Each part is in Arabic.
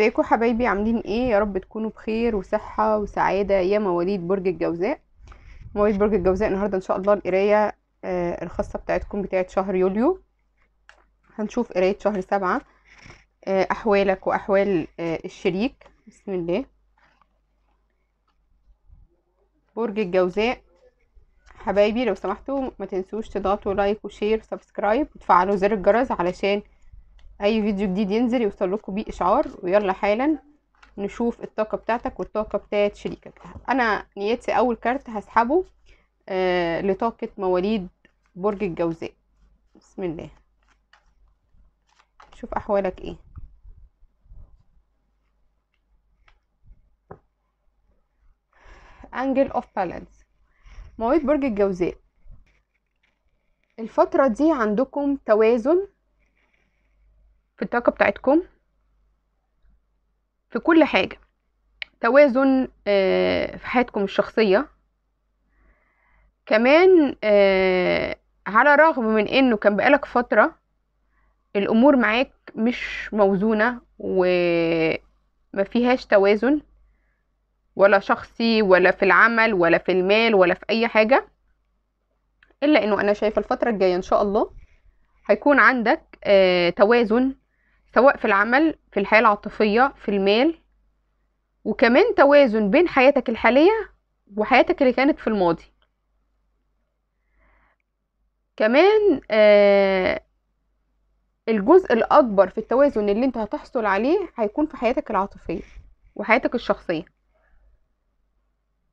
ازيكم حبايبي عاملين ايه يا رب تكونوا بخير وصحه وسعاده يا مواليد برج الجوزاء مواليد برج الجوزاء النهارده ان شاء الله القرايه آه الخاصه بتاعتكم بتاعه شهر يوليو هنشوف قرايه شهر سبعة آه احوالك واحوال آه الشريك بسم الله برج الجوزاء حبايبي لو سمحتوا ما تنسوش تضغطوا لايك وشير وسبسكرايب وتفعلوا زر الجرس علشان اي فيديو جديد ينزل يوصل لكم بيه اشعار ويلا حالا نشوف الطاقة بتاعتك والطاقة بتاعت شريكك انا نيتي اول كارت هسحبه آه لطاقة مواليد برج الجوزاء بسم الله شوف احوالك ايه انجل اوف بالانس مواليد برج الجوزاء الفترة دي عندكم توازن في الطاقة بتاعتكم في كل حاجة توازن آه، في حياتكم الشخصية كمان آه، على الرغم من انه كان بقالك فترة الامور معاك مش موزونة وما فيهاش توازن ولا شخصي ولا في العمل ولا في المال ولا في اي حاجة الا انه انا شايفة الفترة الجاية ان شاء الله هيكون عندك آه، توازن سواء في العمل في الحياة العاطفية في المال وكمان توازن بين حياتك الحالية وحياتك اللي كانت في الماضي كمان آه الجزء الأكبر في التوازن اللي انت هتحصل عليه هيكون في حياتك العاطفية وحياتك الشخصية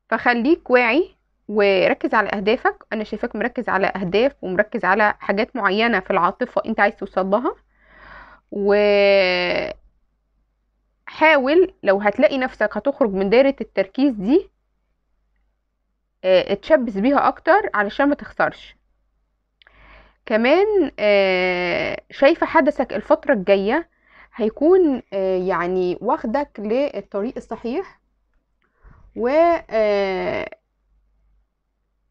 فخليك واعي وركز على أهدافك أنا شايفاك مركز على أهداف ومركز على حاجات معينة في العاطفة انت عايز توصل لها وحاول لو هتلاقي نفسك هتخرج من دايرة التركيز دي آه، اتشبث بيها اكتر علشان ما تخسرش كمان آه، شايفة حدثك الفترة الجاية هيكون آه، يعني واخدك للطريق الصحيح و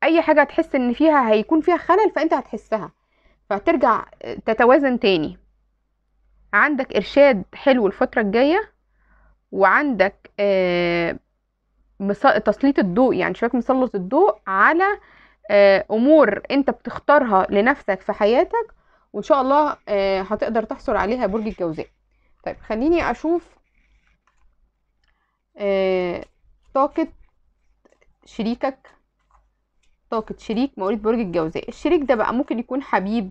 اي حاجة هتحس ان فيها هيكون فيها خلل فانت هتحسها فهترجع تتوازن تاني عندك إرشاد حلو الفترة الجاية وعندك آه، تسليط الضوء يعني شوية مسلط الضوء على آه، أمور أنت بتختارها لنفسك في حياتك وإن شاء الله آه، هتقدر تحصل عليها برج الجوزاء طيب خليني أشوف طاقة شريكك طاقة شريك مواليد برج الجوزاء الشريك ده بقى ممكن يكون حبيب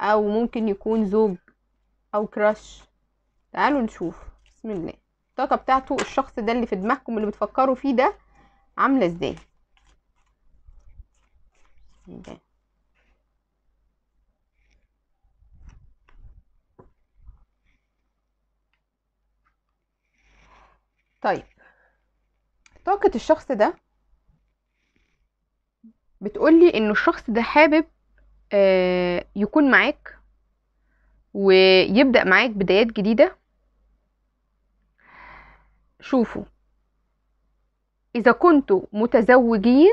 أو ممكن يكون زوج او كراش تعالوا نشوف بسم الله الطاقه بتاعته الشخص ده اللي في دماغكم اللي بتفكروا فيه ده عامله ازاي طيب طاقة الشخص ده بتقولي انه الشخص ده حابب آه، يكون معاك ويبدأ معاك بدايات جديدة شوفوا إذا كنتوا متزوجين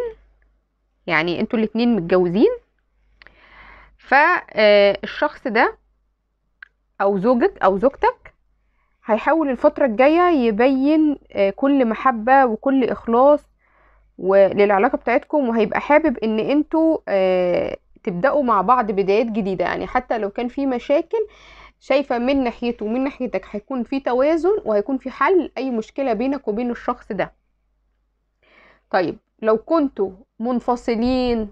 يعني انتوا الاتنين متجوزين فالشخص آه، ده أو زوجك أو زوجتك هيحاول الفترة الجاية يبين آه، كل محبة وكل إخلاص للعلاقة بتاعتكم وهيبقى حابب ان انتوا آه، تبداوا مع بعض بدايات جديده يعني حتى لو كان في مشاكل شايفه من ناحيته ومن ناحيتك هيكون في توازن وهيكون في حل اي مشكله بينك وبين الشخص ده طيب لو كنتوا منفصلين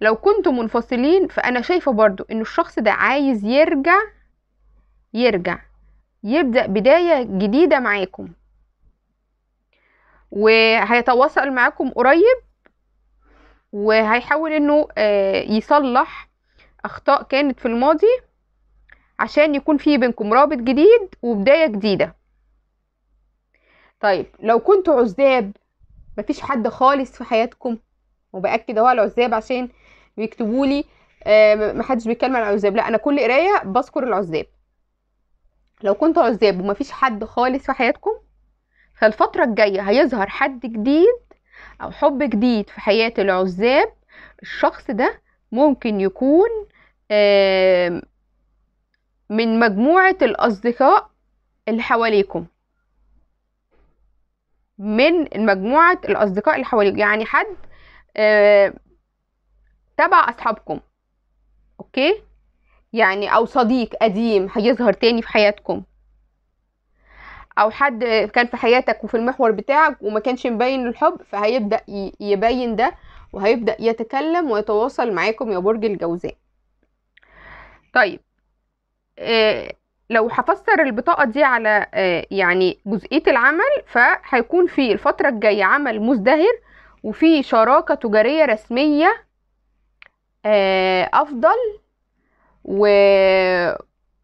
لو كنتوا منفصلين فانا شايفه برضو ان الشخص ده عايز يرجع يرجع يبدا بدايه جديده معاكم وهيتواصل معاكم قريب وهيحاول انه آه، يصلح اخطاء كانت في الماضي عشان يكون في بينكم رابط جديد وبدايه جديده طيب لو كنتوا عزاب مفيش حد خالص في حياتكم وباكد اهو العزاب عشان بيكتبوا لي آه، محدش بيتكلم عن العزاب لا انا كل قرايه بذكر العزاب لو كنتوا عزاب ومفيش حد خالص في حياتكم فالفتره الجايه هيظهر حد جديد او حب جديد في حياة العزاب الشخص ده ممكن يكون من مجموعة الأصدقاء اللي حواليكم من مجموعة الأصدقاء اللي حواليكم يعني حد تبع أصحابكم أوكي يعني أو صديق قديم هيظهر تاني في حياتكم او حد كان في حياتك وفي المحور بتاعك وما كانش مبين الحب فهيبدا يبين ده وهيبدا يتكلم ويتواصل معاكم يا برج الجوزاء طيب إيه لو هفسر البطاقه دي على إيه يعني جزئيه العمل فهيكون في الفتره الجايه عمل مزدهر وفي شراكه تجاريه رسميه إيه افضل و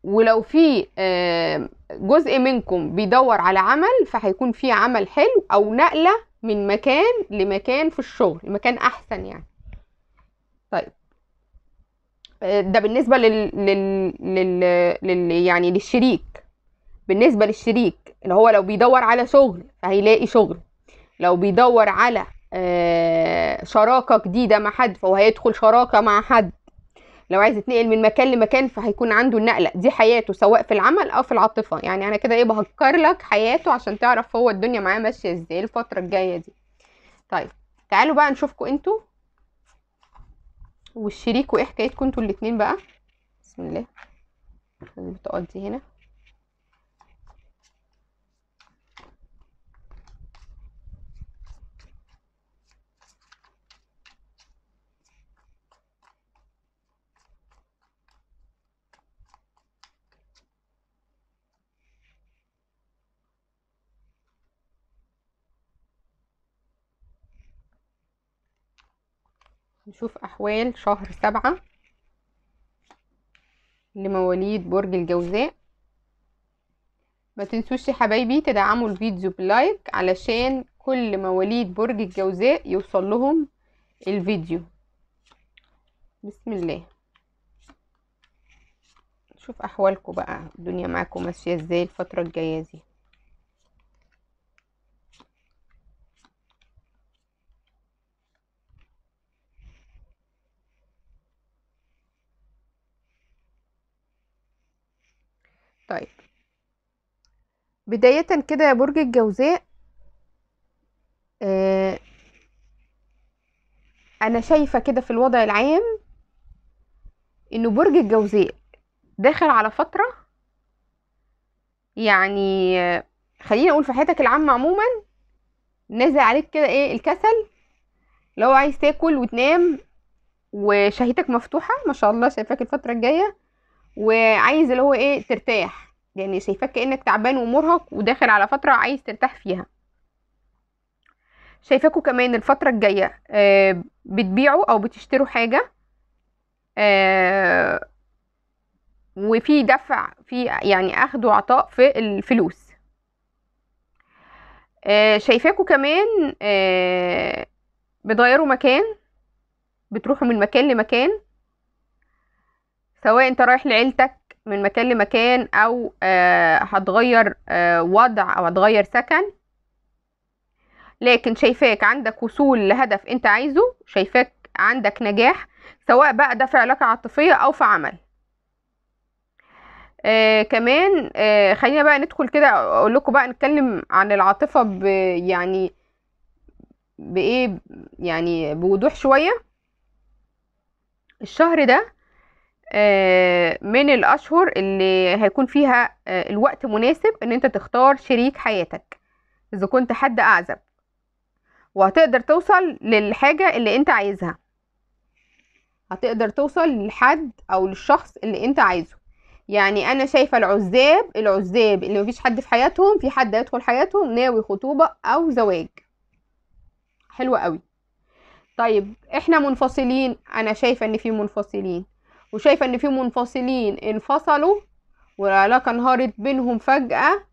ولو في آه، جزء منكم بيدور على عمل فهيكون في عمل حلو او نقله من مكان لمكان في الشغل مكان احسن يعني طيب آه، ده بالنسبه لل, لل... لل... لل... يعني للشريك بالنسبه للشريك اللي هو لو بيدور على شغل فهيلاقي شغل لو بيدور على آه، شراكه جديده مع حد فهو هيدخل شراكه مع حد لو عايز يتنقل من مكان لمكان فهيكون عنده النقله دي حياته سواء في العمل او في العاطفه يعني انا كده ايه بهكر لك حياته عشان تعرف هو الدنيا معاه ماشيه ازاي الفتره الجايه دي طيب تعالوا بقى نشوفكم انتوا والشريك وايه حكايتكم انتوا الاتنين بقى بسم الله لازم هنا نشوف أحوال شهر سبعة لمواليد برج الجوزاء ما تنسوش يا حبايبي تدعموا الفيديو بلايك علشان كل مواليد برج الجوزاء يوصل لهم الفيديو بسم الله نشوف احوالكم بقى الدنيا معاكم ماشيه ازاي الفتره الجايه دي طيب بداية كده يا برج الجوزاء آه انا شايفة كده في الوضع العام انه برج الجوزاء داخل على فترة يعني آه، خليني اقول في حياتك العامة عموما نازل عليك كده ايه الكسل لو عايز تاكل وتنام وشهيتك مفتوحة ما شاء الله شايفاك الفترة الجاية وعايز اللي هو ايه ترتاح يعني شايفاك كانك تعبان ومرهق وداخل على فتره عايز ترتاح فيها شايفاكوا كمان الفتره الجايه آه بتبيعوا او بتشتروا حاجه آه وفي دفع في يعني اخد وعطاء في الفلوس آه شايفاكوا كمان آه، بتغيروا مكان بتروحوا من مكان لمكان سواء انت رايح لعيلتك من مكان لمكان او آه هتغير آه وضع او هتغير سكن لكن شايفاك عندك وصول لهدف انت عايزه شايفاك عندك نجاح سواء بقى ده في علاقة عاطفية او في عمل آه كمان آه خلينا بقى ندخل كده اقول لكم بقى نتكلم عن العاطفة يعني بايه يعني بوضوح شوية الشهر ده آه، من الاشهر اللي هيكون فيها آه، الوقت مناسب ان انت تختار شريك حياتك اذا كنت حد اعزب وهتقدر توصل للحاجة اللي انت عايزها هتقدر توصل للحد او للشخص اللي انت عايزه يعني انا شايفة العزاب العزاب اللي مفيش حد في حياتهم في حد هيدخل حياتهم ناوي خطوبة او زواج حلوة قوي طيب احنا منفصلين انا شايفة ان في منفصلين وشايفة ان في منفصلين انفصلوا والعلاقة انهارت بينهم فجأة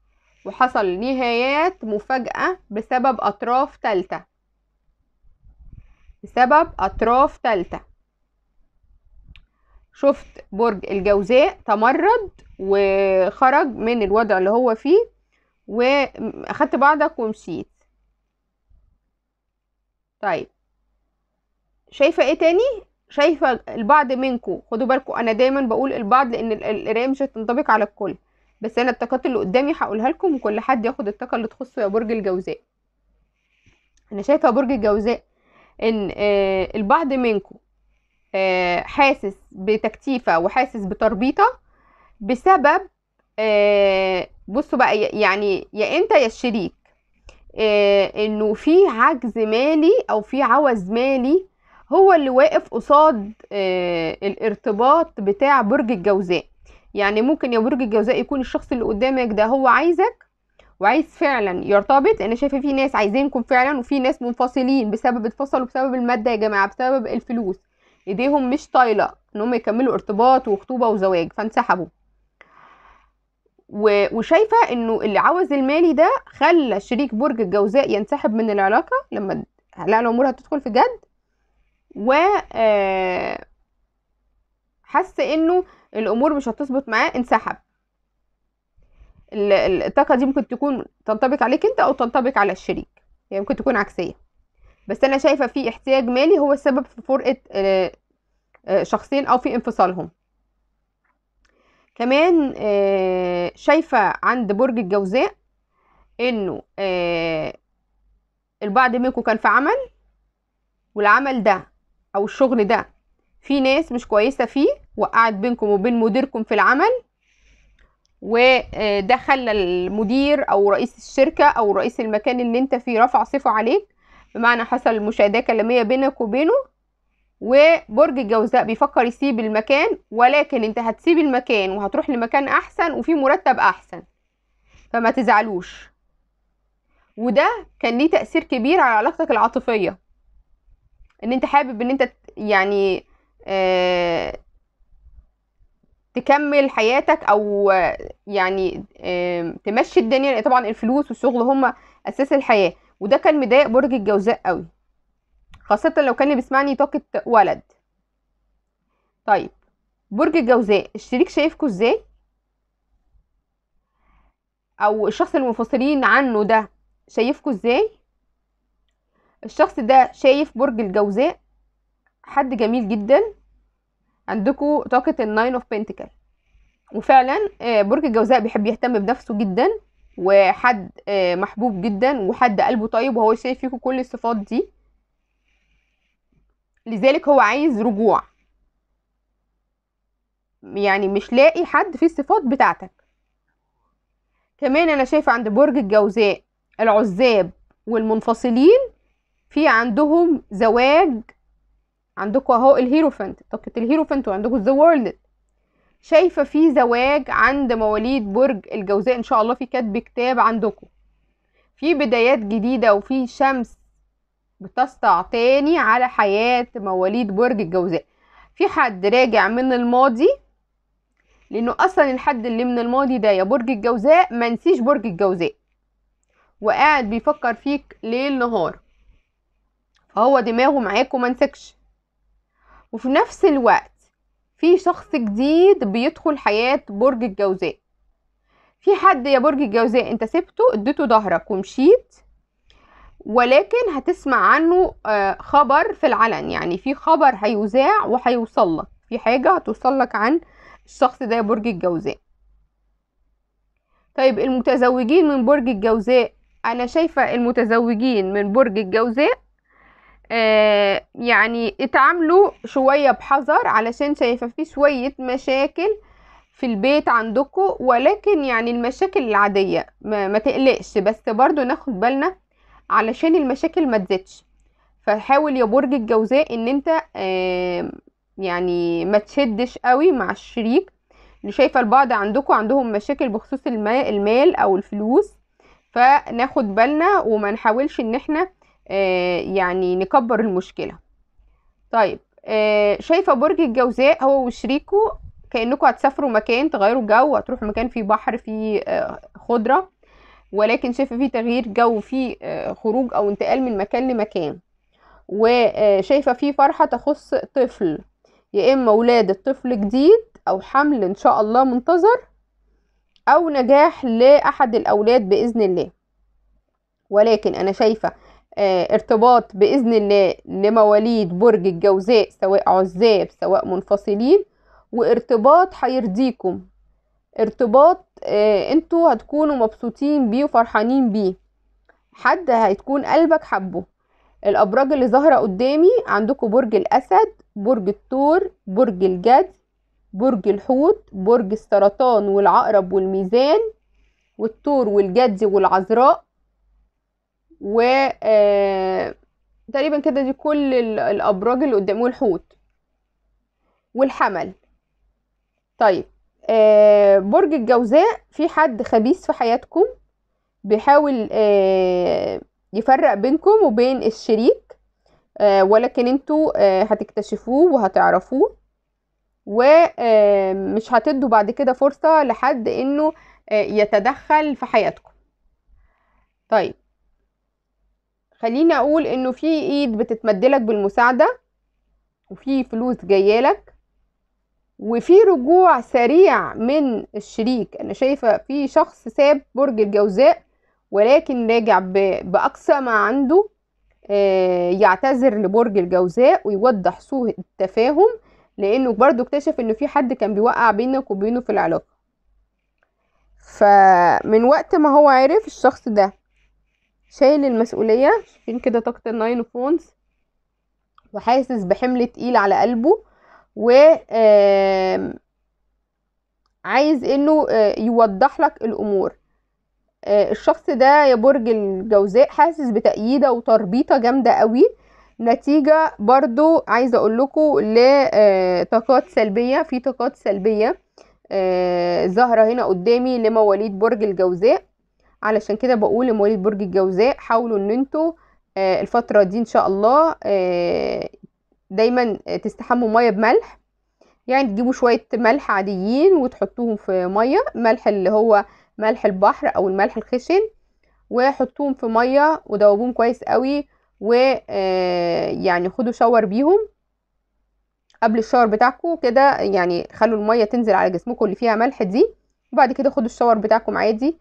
وحصل نهايات مفاجأة بسبب أطراف تالتة بسبب أطراف تالتة شفت برج الجوزاء تمرد وخرج من الوضع اللي هو فيه واخدت بعضك ومشيت طيب شايفة ايه تاني شايفه البعض منكو خدوا بالكو انا دايما بقول البعض لان القرايه مش هتنطبق على الكل بس انا الطاقات اللي قدامي هقولها لكم وكل حد ياخد الطاقه اللي تخصه يا برج الجوزاء انا شايفه برج الجوزاء ان آه البعض منكو آه حاسس بتكتيفه وحاسس بتربيطه بسبب آه بصوا بقى يعني يا انت يا الشريك آه انه في عجز مالي او في عوز مالي هو اللي واقف قصاد آه، الارتباط بتاع برج الجوزاء يعني ممكن يا برج الجوزاء يكون الشخص اللي قدامك ده هو عايزك وعايز فعلا يرتبط انا شايفه في ناس عايزينكم فعلا وفي ناس منفصلين بسبب اتفصلوا بسبب الماده يا جماعه بسبب الفلوس ايديهم مش طايله ان هم يكملوا ارتباط وخطوبه وزواج فانسحبوا وشايفه انه عاوز المالي ده خلى شريك برج الجوزاء ينسحب من العلاقه لما هلا الامور هتدخل في جد و آه، حس انه الامور مش هتظبط معاه انسحب الطاقة دي ممكن تكون تنطبق عليك انت او تنطبق على الشريك هي يعني ممكن تكون عكسية بس انا شايفة في احتياج مالي هو السبب في فرقة آه، آه، شخصين او في انفصالهم كمان شايفة عند برج الجوزاء انه البعض منكم كان في عمل والعمل ده او الشغل ده في ناس مش كويسه فيه وقعت بينكم وبين مديركم في العمل وده آه، خلى المدير او رئيس الشركه او رئيس المكان اللي انت فيه رفع صفه عليك بمعنى حصل مشاهده كلاميه بينك وبينه وبرج الجوزاء بيفكر يسيب المكان ولكن انت هتسيب المكان وهتروح لمكان احسن وفي مرتب احسن فما تزعلوش وده كان ليه تاثير كبير على علاقتك العاطفيه ان انت حابب ان انت يعني تكمل حياتك او يعني تمشي الدنيا طبعا الفلوس والشغل هما اساس الحياه وده كان مضايق برج الجوزاء قوي خاصه لو كان بيسمعني طاقه ولد طيب برج الجوزاء الشريك شايفكوا ازاي او الشخص المنفصلين عنه ده شايفكوا ازاي الشخص ده شايف برج الجوزاء حد جميل جدا عندكم طاقة الناين اوف بنتكل وفعلا آه، برج الجوزاء بيحب يهتم بنفسه جدا وحد آه، محبوب جدا وحد قلبه طيب وهو شايف فيكم كل الصفات دي لذلك هو عايز رجوع يعني مش لاقي حد في الصفات بتاعتك كمان انا شايفه عند برج الجوزاء العزاب والمنفصلين في عندهم زواج عندكم اهو الهيروفنت طاقة الهيروفنت وعندكم ذا وورلد شايفة في زواج عند مواليد برج الجوزاء ان شاء الله في كاتب كتاب عندكم في بدايات جديدة وفي شمس بتسطع تاني على حياة مواليد برج الجوزاء في حد راجع من الماضي لانه اصلا الحد اللي من الماضي ده يا برج الجوزاء منسيش برج الجوزاء وقاعد بيفكر فيك ليل نهار هو دماغه معاك وما نسكش وفي نفس الوقت في شخص جديد بيدخل حياة برج الجوزاء في حد يا برج الجوزاء انت سبته اديته ظهرك ومشيت ولكن هتسمع عنه آه، خبر في العلن يعني في خبر هيذاع وهيوصل لك في حاجة هتوصل لك عن الشخص ده يا برج الجوزاء طيب المتزوجين من برج الجوزاء انا شايفة المتزوجين من برج الجوزاء آه، يعني اتعاملوا شوية بحذر علشان شايفة في شوية مشاكل في البيت عندكم ولكن يعني المشاكل العادية ما, ما تقلقش بس برضو ناخد بالنا علشان المشاكل ما تزيدش فحاول يا برج الجوزاء ان انت يعني ما تشدش قوي مع الشريك اللي شايفه البعض عندكم عندهم مشاكل بخصوص المال او الفلوس فناخد بالنا وما نحاولش ان احنا آه آه، يعني نكبر المشكلة طيب آه، شايفة برج الجوزاء هو وشريكه كأنكم هتسافروا مكان تغيروا جو هتروحوا مكان فيه بحر فيه آه، خضرة ولكن شايفة فيه تغيير جو فيه خروج أو انتقال من مكان لمكان وشايفة فيه فرحة تخص طفل يا إما ولادة طفل جديد أو حمل إن شاء الله منتظر أو نجاح لأحد الأولاد بإذن الله ولكن أنا شايفة آه، ارتباط بإذن الله لمواليد برج الجوزاء سواء عزاب سواء منفصلين وارتباط هيرضيكم ارتباط اه انتوا هتكونوا مبسوطين بيه وفرحانين بيه حد هتكون قلبك حبه الابراج اللي ظاهره قدامي عندكم برج الاسد برج الثور برج الجد برج الحوت برج السرطان والعقرب والميزان والثور والجدي والعذراء و آه، تقريبا كده دي كل الابراج اللي قدامه الحوت والحمل طيب آه برج الجوزاء في حد خبيث في حياتكم بيحاول آه يفرق بينكم وبين الشريك آه ولكن انتوا آه هتكتشفوه وهتعرفوه ومش آه، هتدوا بعد كده فرصة لحد انه آه يتدخل في حياتكم طيب خليني اقول انه في ايد بتتمدلك بالمساعدة وفي فلوس جايالك وفي رجوع سريع من الشريك انا شايفة في شخص ساب برج الجوزاء ولكن راجع باقصى ما عنده آه، يعتذر لبرج الجوزاء ويوضح سوء التفاهم لانه برضو اكتشف انه في حد كان بيوقع بينك وبينه في العلاقة فمن وقت ما هو عرف الشخص ده شايل المسؤولية فين كده طاقة الناين اوف وونز وحاسس بحمل تقيل على قلبه و عايز انه آه، يوضح لك الامور آه، الشخص ده يا برج الجوزاء حاسس بتأييده وتربيطة جامدة قوي نتيجة برضو عايزة اقول لكم لطاقات آه، سلبية في طاقات سلبية ظاهرة هنا قدامي لمواليد برج الجوزاء علشان كده بقول لمواليد برج الجوزاء حاولوا ان انتوا آه، الفترة دي ان شاء الله آه، دايما آه، تستحموا مية بملح يعني تجيبوا شوية ملح عاديين وتحطوهم في مية ملح اللي هو ملح البحر او الملح الخشن وحطوهم في مية ودوبوهم كويس قوي ويعني خدوا شاور بيهم قبل الشاور بتاعكم كده يعني خلوا المية تنزل على جسمكم اللي فيها ملح دي وبعد كده خدوا الشاور بتاعكم عادي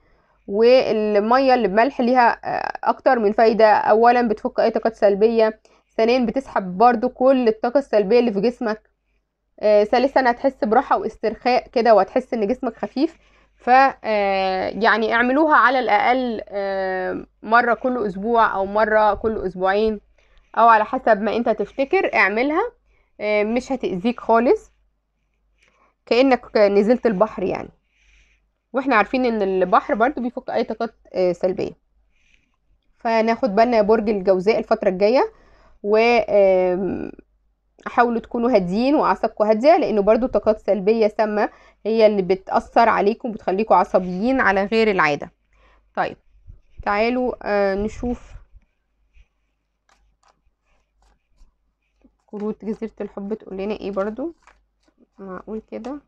والميه اللي بملح ليها آه، اكتر من فايده اولا بتفك اي طاقات سلبيه ثانيا بتسحب برضو كل الطاقه السلبيه اللي في جسمك آه، ثالثا هتحس براحه واسترخاء كده وهتحس ان جسمك خفيف ف آه، يعني اعملوها على الاقل مره كل اسبوع او مره كل اسبوعين او على حسب ما انت تفتكر اعملها مش هتاذيك خالص كانك نزلت البحر يعني واحنا عارفين ان البحر برضو بيفك اي طاقات آه، سلبيه فناخد بالنا برج الجوزاء الفتره الجايه و حاولوا تكونوا هاديين واعصابكم هاديه لانه برضو طاقات سلبيه سامه هي اللي بتاثر عليكم بتخليكم عصبيين على غير العاده طيب تعالوا آه، نشوف كروت جزيره الحب تقول لنا ايه برضو معقول كده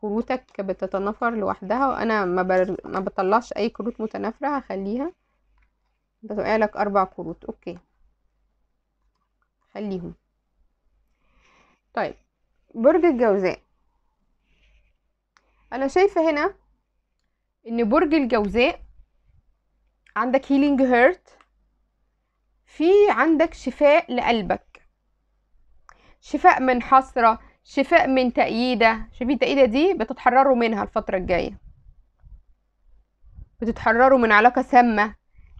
كروتك بتتنافر لوحدها وانا ما, بر... ما بطلعش اي كروت متنافرة هخليها بتوقع لك اربع كروت اوكي خليهم طيب برج الجوزاء انا شايفة هنا ان برج الجوزاء عندك هيلينج هيرت في عندك شفاء لقلبك شفاء من حسرة شفاء من تأييدة شايفين التأييدة دي بتتحرروا منها الفترة الجاية بتتحرروا من علاقة سامة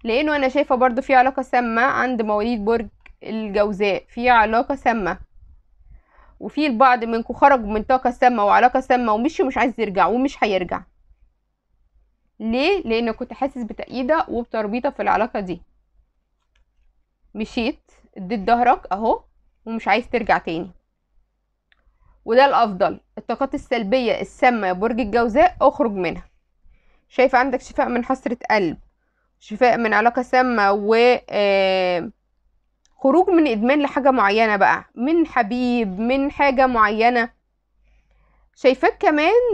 لأنه أنا شايفة برضو في علاقة سامة عند مواليد برج الجوزاء في علاقة سامة وفي البعض منكم خرج من طاقة سامة وعلاقة سامة ومشي ومش عايز يرجع ومش هيرجع ليه؟ لأن كنت حاسس بتأييدة وبتربيطة في العلاقة دي مشيت اديت ظهرك اهو ومش عايز ترجع تاني وده الافضل الطاقات السلبيه السامه برج الجوزاء اخرج منها شايف عندك شفاء من حسره قلب شفاء من علاقه سامه و خروج من ادمان لحاجه معينه بقى من حبيب من حاجه معينه شايفاك كمان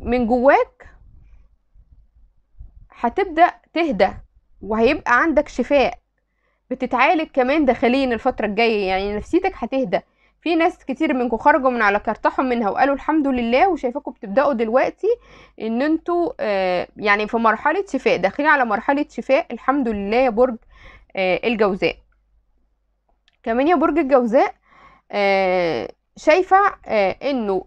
من جواك هتبدا تهدى وهيبقى عندك شفاء بتتعالج كمان داخليا الفترة الجاية يعني نفسيتك هتهدى في ناس كتير منكم خرجوا من على كارتاحهم منها وقالوا الحمد لله وشايفاكم بتبداوا دلوقتي ان انتوا آه، يعني في مرحله شفاء داخلين على مرحله شفاء الحمد لله يا برج آه، الجوزاء كمان يا برج الجوزاء آه، شايفه انه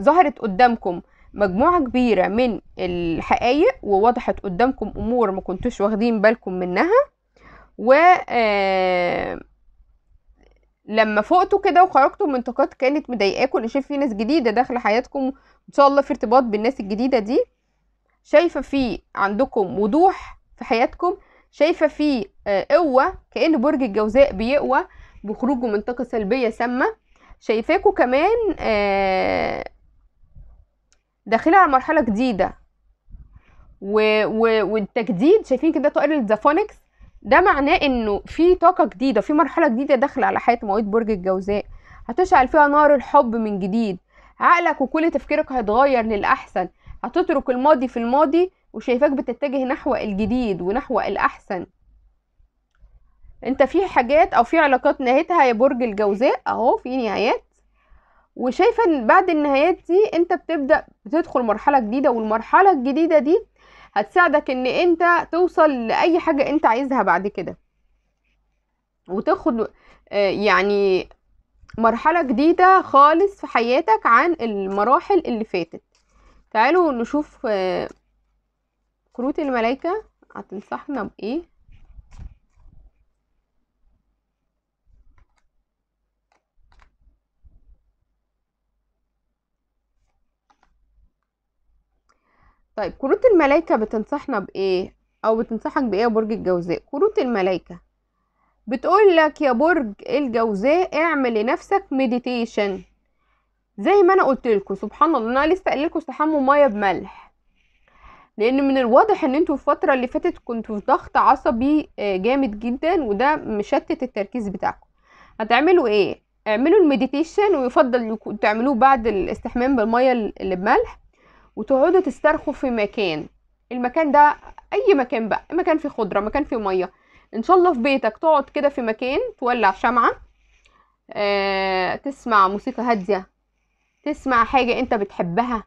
ظهرت قدامكم مجموعه كبيره من الحقائق ووضحت قدامكم امور ما كنتوش واخدين بالكم منها و آه، لما فقتوا كده وخرجتوا من طاقات كانت مضايقاكم انا شايف في ناس جديده داخله حياتكم ان شاء الله في ارتباط بالناس الجديده دي شايفه في عندكم وضوح في حياتكم شايفه في آه، قوه كان برج الجوزاء بيقوى بخروجه من طاقه سلبيه سامه شايفاكوا كمان آه، داخلة على مرحله جديده والتجديد شايفين كده طائر الزفونكس ده معناه انه في طاقه جديده في مرحله جديده داخله على حياه مواليد برج الجوزاء هتشعل فيها نار الحب من جديد عقلك وكل تفكيرك هيتغير للاحسن هتترك الماضي في الماضي وشايفاك بتتجه نحو الجديد ونحو الاحسن انت في حاجات او في علاقات نهايتها يا برج الجوزاء اهو في نهايات وشايفه ان بعد النهايات دي انت بتبدا بتدخل مرحله جديده والمرحله الجديده دي هتساعدك ان انت توصل لاي حاجة انت عايزها بعد كده وتاخد آه، يعني مرحلة جديدة خالص في حياتك عن المراحل اللي فاتت تعالوا نشوف آه، كروت الملايكة هتنصحنا بايه طيب كروت الملايكة بتنصحنا بإيه أو بتنصحك بإيه يا برج الجوزاء كروت الملايكة بتقول لك يا برج الجوزاء اعمل لنفسك مديتيشن زي ما انا قلت لكم سبحان الله انا لسه قايل لكم استحموا ميه بملح لان من الواضح ان انتوا الفتره اللي فاتت كنتوا في ضغط عصبي آه، جامد جدا وده مشتت التركيز بتاعكم هتعملوا ايه اعملوا المديتيشن ويفضل تعملوه بعد الاستحمام بالميه اللي بملح وتقعدوا تسترخوا في مكان المكان ده اي مكان بقى مكان فيه خضره مكان فيه ميه ان شاء الله في بيتك تقعد كده في مكان تولع شمعه آه، تسمع موسيقى هاديه تسمع حاجه انت بتحبها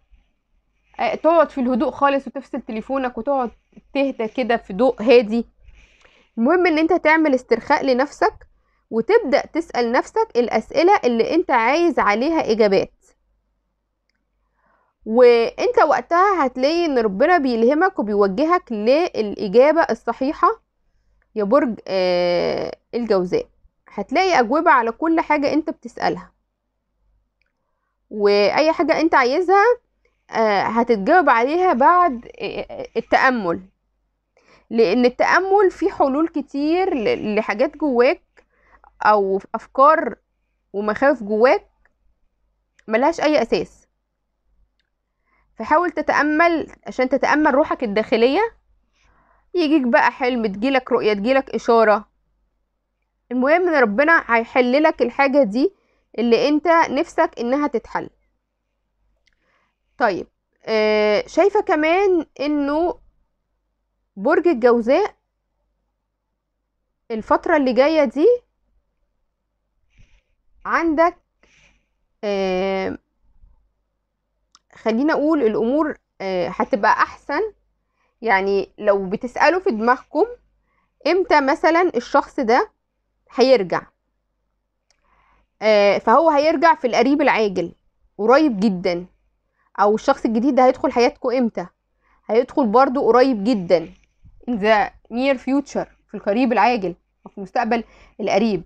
آه، تقعد في الهدوء خالص وتفصل تليفونك وتقعد تهدى كده في ضوء هادي المهم ان انت تعمل استرخاء لنفسك وتبدا تسال نفسك الاسئله اللي انت عايز عليها اجابات وانت وقتها هتلاقي ان ربنا بيلهمك وبيوجهك للاجابه الصحيحه يا برج آه، الجوزاء هتلاقي اجوبه على كل حاجه انت بتسالها واي حاجه انت عايزها آه، هتتجاوب عليها بعد آه، التامل لان التامل فيه حلول كتير لحاجات جواك او افكار ومخاوف جواك ملهاش اي اساس فحاول تتأمل عشان تتأمل روحك الداخلية يجيك بقى حلم تجيلك رؤية تجيلك إشارة المهم ان ربنا هيحللك الحاجة دي اللي انت نفسك انها تتحل طيب آه شايفة كمان انه برج الجوزاء الفترة اللي جاية دي عندك آه خلينا اقول الامور آه، هتبقى احسن يعني لو بتسالوا في دماغكم امتى مثلا الشخص ده هيرجع آه، فهو هيرجع في القريب العاجل قريب جدا او الشخص الجديد ده هيدخل حياتكم امتى هيدخل برضو قريب جدا in the near future في القريب العاجل في المستقبل القريب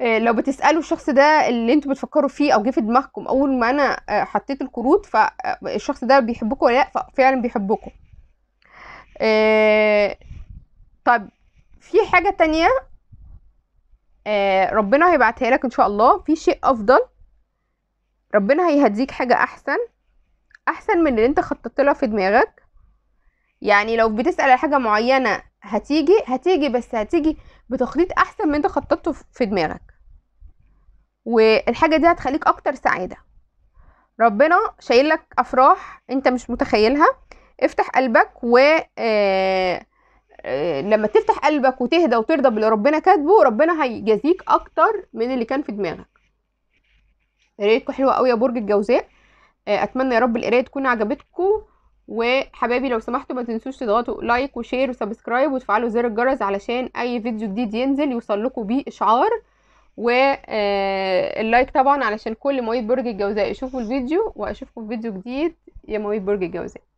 آه، لو بتسالوا الشخص ده اللي انتوا بتفكروا فيه او جه في دماغكم اول ما انا آه، حطيت الكروت فالشخص آه، ده بيحبكم ولا لا ففعلا بيحبكم طب في حاجه تانية ربنا هيبعتها لك ان شاء الله في شيء افضل ربنا هيهديك حاجه احسن احسن من اللي انت خططت لها في دماغك يعني لو بتسال على حاجه معينه هتيجي هتيجي بس هتيجي بتخطيط احسن من انت خططته في دماغك والحاجه دي هتخليك اكتر سعاده ربنا شايل لك افراح انت مش متخيلها افتح قلبك و آه، آه، لما تفتح قلبك وتهدى وترضى باللي ربنا كاتبه ربنا هيجازيك اكتر من اللي كان في دماغك قرايتكم حلوه قوي يا برج الجوزاء آه، اتمنى يا رب القرايه تكون عجبتكم وحبايبي لو سمحتوا ما تنسوش تضغطوا لايك وشير وسبسكرايب وتفعلوا زر الجرس علشان اي فيديو جديد ينزل لكم بيه اشعار واللايك آه، طبعا علشان كل مواويل برج الجوزاء يشوفوا الفيديو واشوفكم في فيديو جديد يا مواويل برج الجوزاء